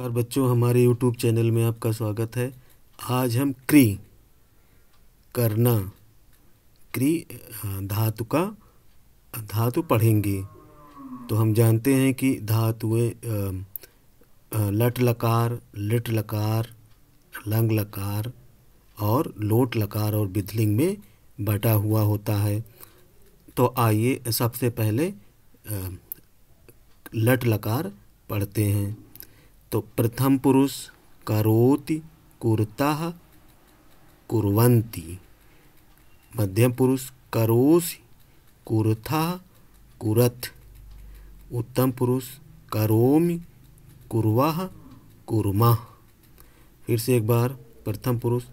नमस्कार बच्चों हमारे YouTube चैनल में आपका स्वागत है आज हम क्री करना क्री हाँ, धातु का धातु पढ़ेंगे तो हम जानते हैं कि धातुएं लट लकार लिट लकार लंग लकार और लोट लकार और बिथलिंग में बटा हुआ होता है तो आइए सबसे पहले लट लकार पढ़ते हैं तो प्रथम पुरुष करोति कुरता कुरवंती मध्यम पुरुष करोसि कुरथा कुरथ उत्तम पुरुष करोमि कुरवा कुरमा फिर से एक बार प्रथम पुरुष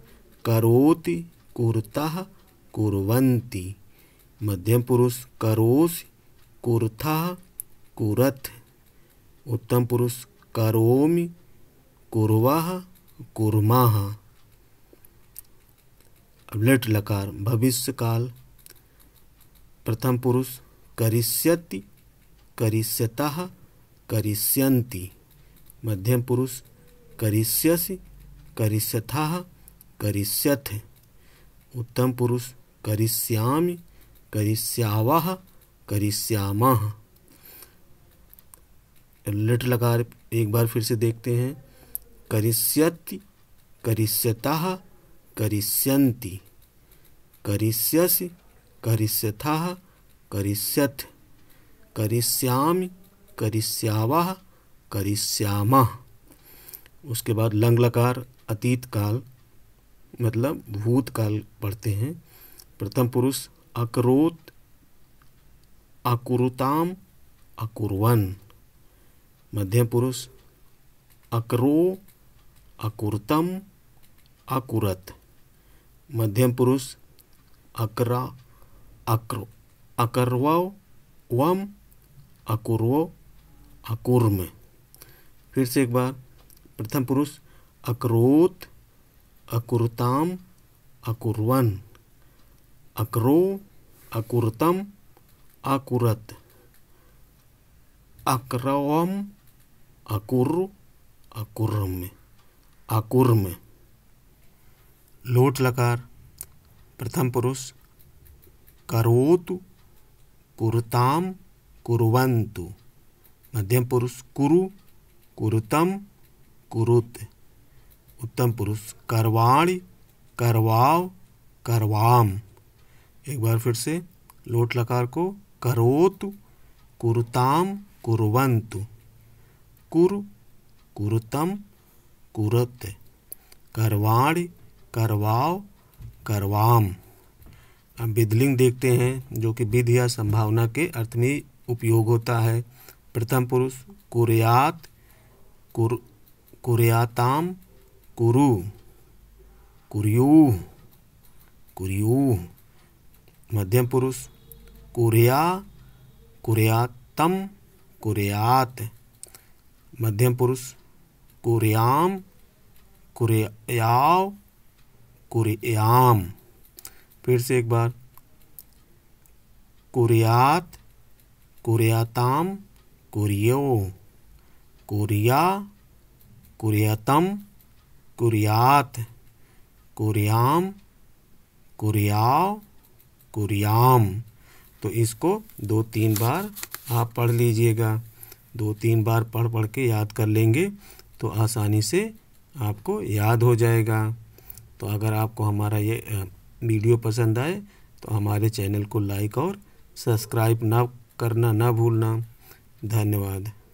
करोति कुरता कुरवंती मध्यम पुरुष करोसि कुरथा कुरथ उत्तम पुरुष करोमि कुरवाह कुरमाह अब लेट लकार भविष्य काल प्रथम पुरुष करिष्यति करिष्यतः करिष्यन्ति मध्यम पुरुष करिष्यसि करिष्यथाः करिष्यथ उत्तम पुरुष करिष्यामि करिष्यावः करिष्यामः लट लगा एक बार फिर से देखते हैं करिष्यति करिष्यता करिष्यन्ति करिष्यसि करिष्यथा करिष्यथ करिष्यामि करिष्यावः करिष्यामः उसके बाद लंग लकार अतीत काल मतलब भूतकाल पढ़ते हैं प्रथम पुरुष अकरोत अकुरुताम अकुरवन मध्यम पुरुष अक्रो अकुरतम अकुरत मध्यम पुरुष अकरा अक्र अकर्व वम अकुर्म फिर से एक बार प्रथम पुरुष अक्रोत अकुरताम अकुर्वन अक्रो अकुरतम अकुरत अक्रवम acurro, acurme, acurme. लोट लकार प्रथम पुरुष करोतु कुरुताम कुरुवंतु मध्यम पुरुष कुरु कुरुतम कुरुत उत्तम पुरुष करवाणी करवाव करवाम एक बार फिर से लोट लकार को करोतु कुरुताम कुरुवंतु कुरु कुरुतम कुरुत करवाण करवाव करवाम अब विधलिंग देखते हैं जो कि विध या संभावना के अर्थ में उपयोग होता है प्रथम पुरुष कुरयात कुर कुरयाताम कुरु कुरयू कुरयू मध्यम पुरुष कुरया कुरयातम कुरयात मध्यम पुरुष कुरेआम कुरेआव कुरेआम फिर से एक बार कुरियात कुरियाताम कुरियो कुरिया कुरियातम कुरियात कुरियाम कुरियाव कुरियाम तो इसको दो तीन बार आप पढ़ लीजिएगा दो तीन बार पढ़ पढ़ के याद कर लेंगे तो आसानी से आपको याद हो जाएगा तो अगर आपको हमारा ये वीडियो पसंद आए तो हमारे चैनल को लाइक और सब्सक्राइब ना करना ना भूलना धन्यवाद